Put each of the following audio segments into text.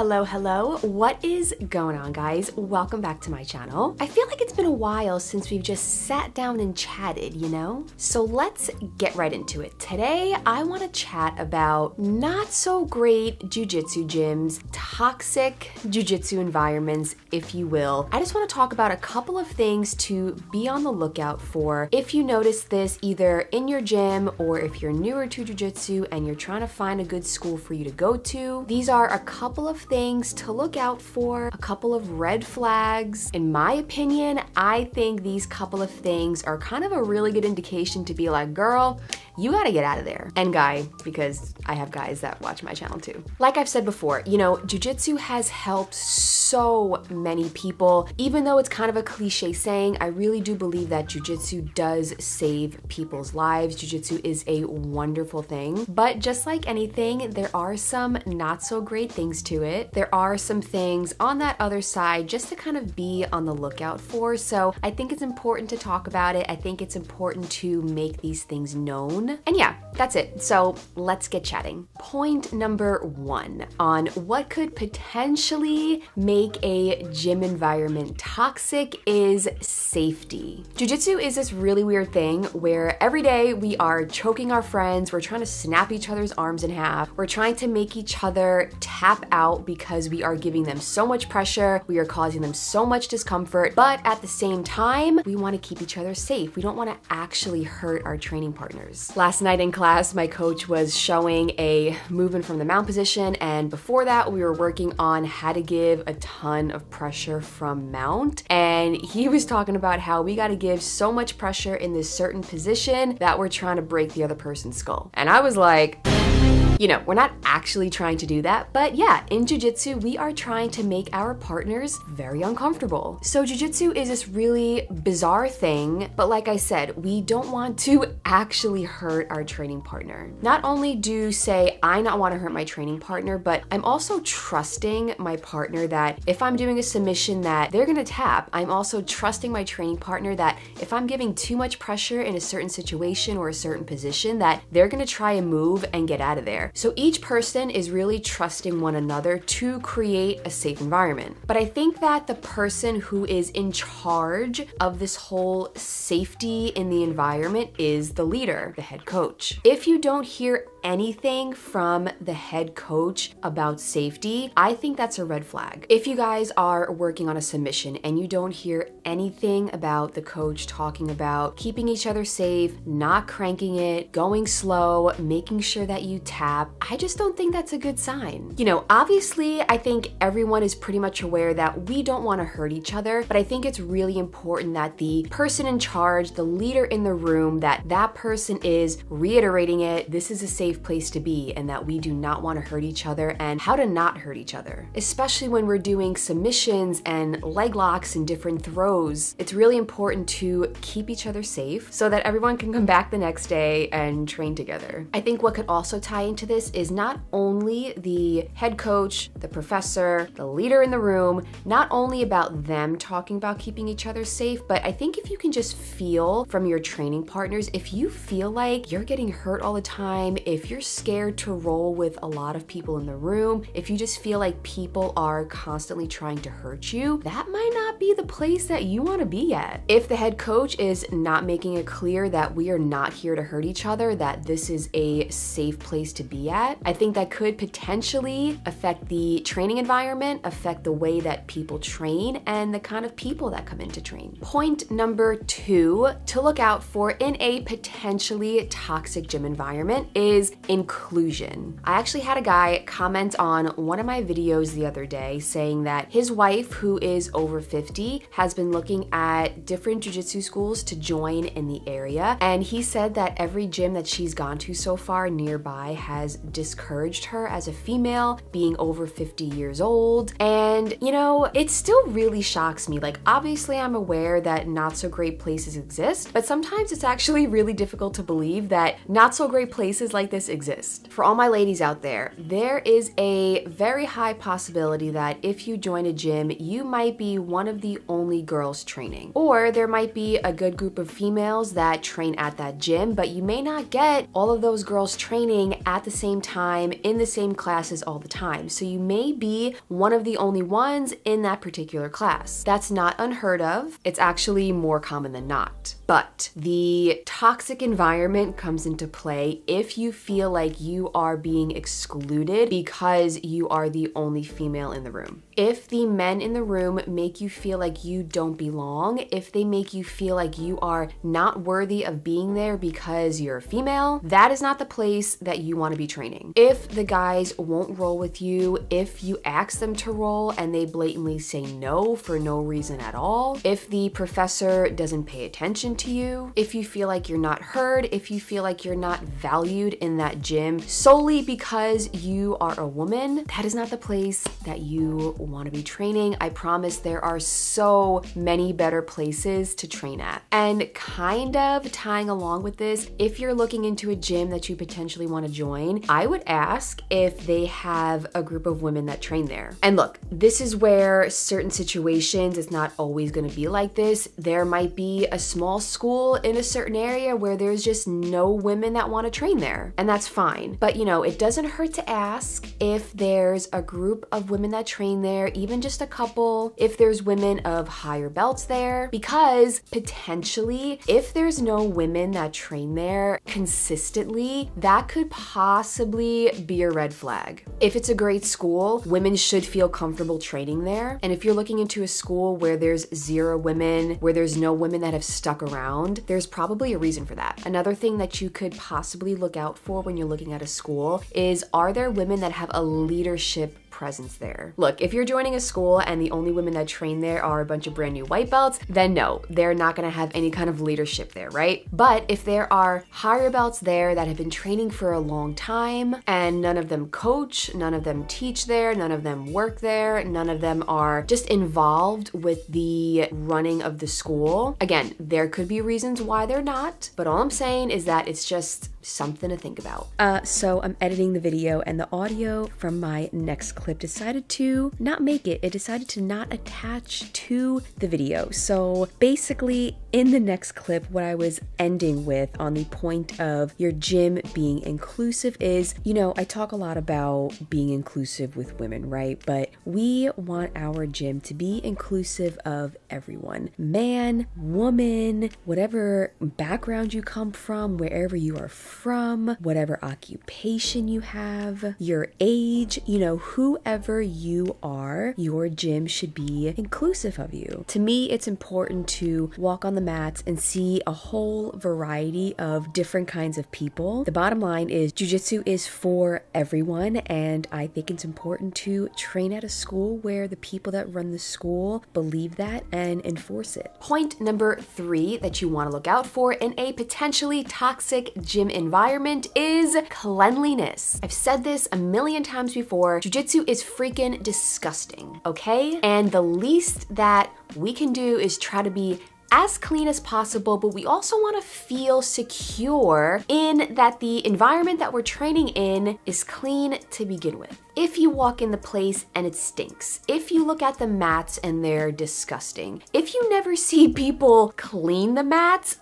Hello, hello. What is going on, guys? Welcome back to my channel. I feel like it's been a while since we've just sat down and chatted, you know? So let's get right into it. Today, I want to chat about not so great jujitsu gyms, toxic jujitsu environments, if you will. I just want to talk about a couple of things to be on the lookout for if you notice this either in your gym or if you're newer to jujitsu and you're trying to find a good school for you to go to. These are a couple of things to look out for, a couple of red flags. In my opinion, I think these couple of things are kind of a really good indication to be like, girl, you gotta get out of there. And guy, because I have guys that watch my channel too. Like I've said before, you know, jujitsu has helped so many people. Even though it's kind of a cliche saying, I really do believe that jujitsu does save people's lives. Jujitsu is a wonderful thing. But just like anything, there are some not so great things to it. There are some things on that other side just to kind of be on the lookout for. So I think it's important to talk about it. I think it's important to make these things known and yeah, that's it. So let's get chatting. Point number one on what could potentially make a gym environment toxic is safety. Jujitsu is this really weird thing where every day we are choking our friends, we're trying to snap each other's arms in half, we're trying to make each other tap out because we are giving them so much pressure, we are causing them so much discomfort, but at the same time, we want to keep each other safe. We don't want to actually hurt our training partners. Last night in class, class, my coach was showing a movement from the mount position, and before that, we were working on how to give a ton of pressure from mount. And he was talking about how we gotta give so much pressure in this certain position that we're trying to break the other person's skull. And I was like, you know, we're not actually trying to do that, but yeah, in jujitsu, we are trying to make our partners very uncomfortable. So jujitsu is this really bizarre thing, but like I said, we don't want to actually hurt our training partner. Not only do, say, I not want to hurt my training partner, but I'm also trusting my partner that if I'm doing a submission that they're gonna tap, I'm also trusting my training partner that if I'm giving too much pressure in a certain situation or a certain position, that they're gonna try and move and get out of there. So each person is really trusting one another to create a safe environment. But I think that the person who is in charge of this whole safety in the environment is the leader, the head coach. If you don't hear anything from the head coach about safety, I think that's a red flag. If you guys are working on a submission and you don't hear anything about the coach talking about keeping each other safe, not cranking it, going slow, making sure that you tap, I just don't think that's a good sign. You know, obviously, I think everyone is pretty much aware that we don't want to hurt each other, but I think it's really important that the person in charge, the leader in the room, that that person is reiterating it. This is a safe safe place to be and that we do not want to hurt each other and how to not hurt each other. Especially when we're doing submissions and leg locks and different throws, it's really important to keep each other safe so that everyone can come back the next day and train together. I think what could also tie into this is not only the head coach, the professor, the leader in the room, not only about them talking about keeping each other safe, but I think if you can just feel from your training partners, if you feel like you're getting hurt all the time, if if you're scared to roll with a lot of people in the room, if you just feel like people are constantly trying to hurt you, that might not be the place that you want to be at. If the head coach is not making it clear that we are not here to hurt each other, that this is a safe place to be at, I think that could potentially affect the training environment, affect the way that people train, and the kind of people that come into train. Point number two to look out for in a potentially toxic gym environment is inclusion. I actually had a guy comment on one of my videos the other day saying that his wife, who is over 50, has been looking at different jujitsu schools to join in the area. And he said that every gym that she's gone to so far nearby has discouraged her as a female being over 50 years old. And, you know, it still really shocks me. Like, obviously, I'm aware that not so great places exist, but sometimes it's actually really difficult to believe that not so great places like this this exist. For all my ladies out there, there is a very high possibility that if you join a gym, you might be one of the only girls training. Or there might be a good group of females that train at that gym, but you may not get all of those girls training at the same time in the same classes all the time. So you may be one of the only ones in that particular class. That's not unheard of. It's actually more common than not. But the toxic environment comes into play if you feel like you are being excluded because you are the only female in the room. If the men in the room make you feel like you don't belong, if they make you feel like you are not worthy of being there because you're a female, that is not the place that you want to be training. If the guys won't roll with you, if you ask them to roll and they blatantly say no for no reason at all, if the professor doesn't pay attention to you, if you feel like you're not heard, if you feel like you're not valued in that gym solely because you are a woman, that is not the place that you want to be training. I promise there are so many better places to train at. And kind of tying along with this, if you're looking into a gym that you potentially want to join, I would ask if they have a group of women that train there. And look, this is where certain situations, it's not always going to be like this. There might be a small school in a certain area where there's just no women that want to train there, and that's fine. But you know, it doesn't hurt to ask if there's a group of women that train there, even just a couple, if there's women of higher belts there, because potentially, if there's no women that train there consistently, that could possibly be a red flag. If it's a great school, women should feel comfortable training there. And if you're looking into a school where there's zero women, where there's no women that have stuck around, around, there's probably a reason for that. Another thing that you could possibly look out for when you're looking at a school is are there women that have a leadership presence there. Look, if you're joining a school and the only women that train there are a bunch of brand new white belts, then no, they're not gonna have any kind of leadership there, right? But if there are higher belts there that have been training for a long time and none of them coach, none of them teach there, none of them work there, none of them are just involved with the running of the school, again, there could be reasons why they're not, but all I'm saying is that it's just something to think about. Uh, so I'm editing the video and the audio from my next clip clip decided to not make it. It decided to not attach to the video. So basically in the next clip, what I was ending with on the point of your gym being inclusive is, you know, I talk a lot about being inclusive with women, right? But we want our gym to be inclusive of everyone man, woman, whatever background you come from, wherever you are from, whatever occupation you have, your age, you know, who whoever you are, your gym should be inclusive of you. To me, it's important to walk on the mats and see a whole variety of different kinds of people. The bottom line is jujitsu is for everyone, and I think it's important to train at a school where the people that run the school believe that and enforce it. Point number three that you want to look out for in a potentially toxic gym environment is cleanliness. I've said this a million times before. Jujitsu issue is freaking disgusting, okay? And the least that we can do is try to be as clean as possible, but we also want to feel secure in that the environment that we're training in is clean to begin with. If you walk in the place and it stinks, if you look at the mats and they're disgusting, if you never see people clean the mats,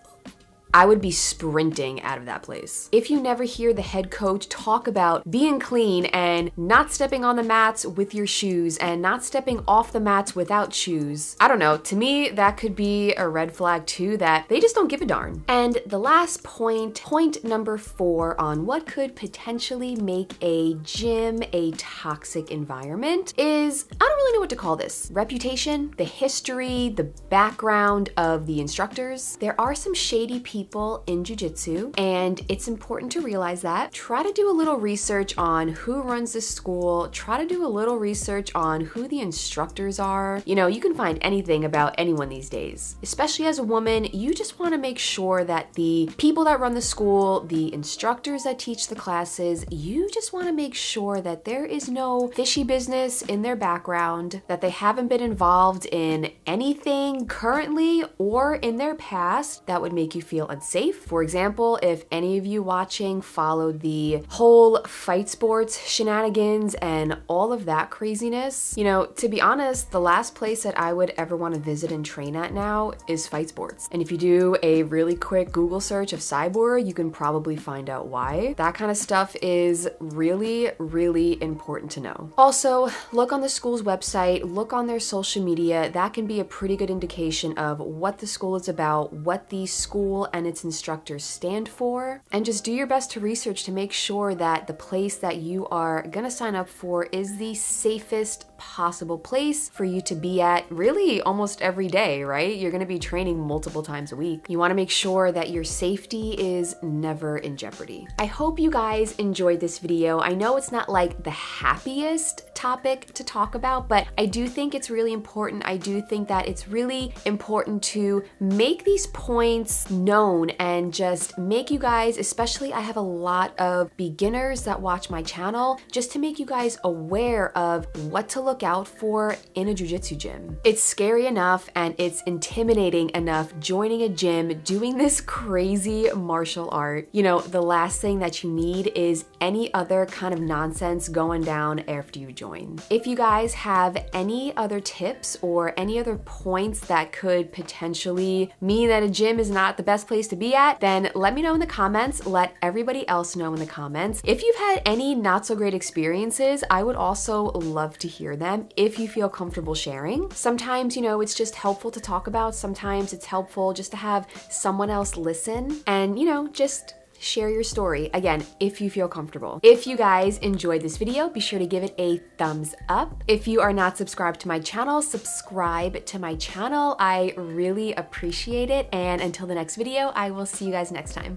I would be sprinting out of that place. If you never hear the head coach talk about being clean and not stepping on the mats with your shoes and not stepping off the mats without shoes, I don't know, to me, that could be a red flag too that they just don't give a darn. And the last point, point number four on what could potentially make a gym a toxic environment is I don't really know what to call this. Reputation, the history, the background of the instructors. There are some shady people people in jujitsu, and it's important to realize that. Try to do a little research on who runs the school, try to do a little research on who the instructors are. You know, you can find anything about anyone these days. Especially as a woman, you just want to make sure that the people that run the school, the instructors that teach the classes, you just want to make sure that there is no fishy business in their background, that they haven't been involved in anything currently or in their past that would make you feel unsafe. For example, if any of you watching followed the whole fight sports shenanigans and all of that craziness, you know, to be honest, the last place that I would ever want to visit and train at now is fight sports. And if you do a really quick Google search of cyborg, you can probably find out why. That kind of stuff is really, really important to know. Also, look on the school's website, look on their social media. That can be a pretty good indication of what the school is about, what the school and and its instructors stand for. And just do your best to research to make sure that the place that you are gonna sign up for is the safest possible place for you to be at really almost every day, right? You're gonna be training multiple times a week. You wanna make sure that your safety is never in jeopardy. I hope you guys enjoyed this video. I know it's not like the happiest topic to talk about, but I do think it's really important. I do think that it's really important to make these points known and just make you guys, especially I have a lot of beginners that watch my channel, just to make you guys aware of what to look out for in a jujitsu gym. It's scary enough and it's intimidating enough joining a gym, doing this crazy martial art. You know, the last thing that you need is any other kind of nonsense going down after you join. If you guys have any other tips or any other points that could potentially mean that a gym is not the best place place to be at, then let me know in the comments. Let everybody else know in the comments. If you've had any not so great experiences, I would also love to hear them if you feel comfortable sharing. Sometimes, you know, it's just helpful to talk about. Sometimes it's helpful just to have someone else listen and, you know, just share your story. Again, if you feel comfortable. If you guys enjoyed this video, be sure to give it a thumbs up. If you are not subscribed to my channel, subscribe to my channel. I really appreciate it. And until the next video, I will see you guys next time.